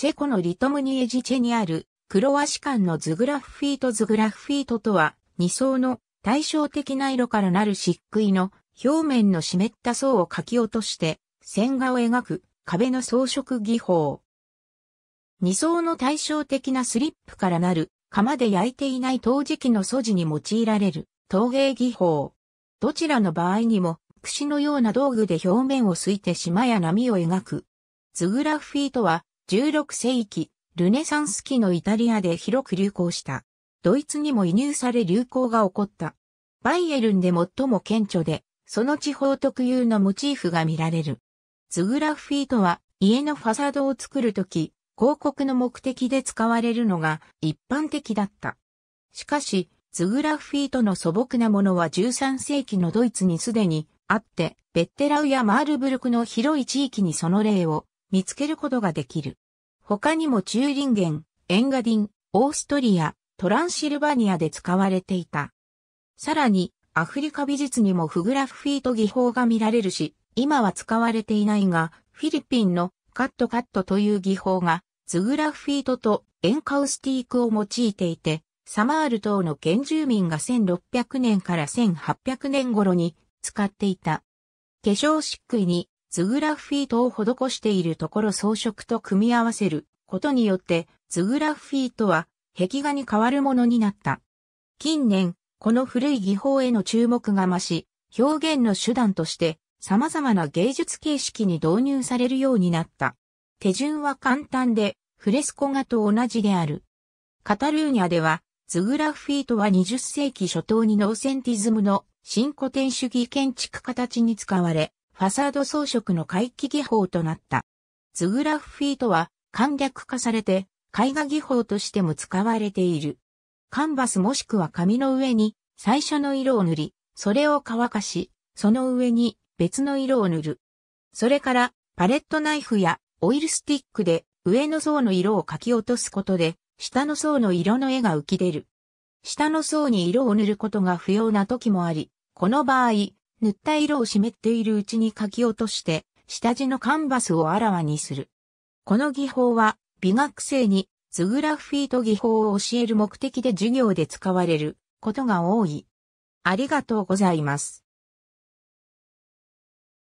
チェコのリトムニエジチェにある、クロワシカンのズグラフフィートズグラフフィートとは、2層の対照的な色からなる漆喰の表面の湿った層を描き落として、線画を描く壁の装飾技法。2層の対照的なスリップからなる窯で焼いていない陶磁器の素地に用いられる陶芸技法。どちらの場合にも、櫛のような道具で表面をすいて島や波を描く。ズグラフフィートは16世紀、ルネサンス期のイタリアで広く流行した。ドイツにも輸入され流行が起こった。バイエルンで最も顕著で、その地方特有のモチーフが見られる。ズグラフィートは家のファサードを作るとき、広告の目的で使われるのが一般的だった。しかし、ズグラフィートの素朴なものは13世紀のドイツにすでにあって、ベッテラウやマールブルクの広い地域にその例を見つけることができる。他にもチューリンゲン、エンガディン、オーストリア、トランシルバニアで使われていた。さらに、アフリカ美術にもフグラフィート技法が見られるし、今は使われていないが、フィリピンのカットカットという技法が、ズグラフィートとエンカウスティークを用いていて、サマール島の原住民が1600年から1800年頃に使っていた。化粧漆喰にズグラフィートを施しているところ装飾と組み合わせることによってズグラフィートは壁画に変わるものになった。近年、この古い技法への注目が増し、表現の手段として様々な芸術形式に導入されるようになった。手順は簡単で、フレスコ画と同じである。カタルーニャでは、ズグラフィートは20世紀初頭にノーセンティズムの新古典主義建築形に使われ、ファサード装飾の回帰技法となった。ズグラフフィートは簡略化されて絵画技法としても使われている。カンバスもしくは紙の上に最初の色を塗り、それを乾かし、その上に別の色を塗る。それからパレットナイフやオイルスティックで上の層の色を描き落とすことで下の層の色の絵が浮き出る。下の層に色を塗ることが不要な時もあり、この場合、塗った色を湿っているうちに書き落として、下地のカンバスをあらわにする。この技法は、美学生にズグラフィート技法を教える目的で授業で使われることが多い。ありがとうございます。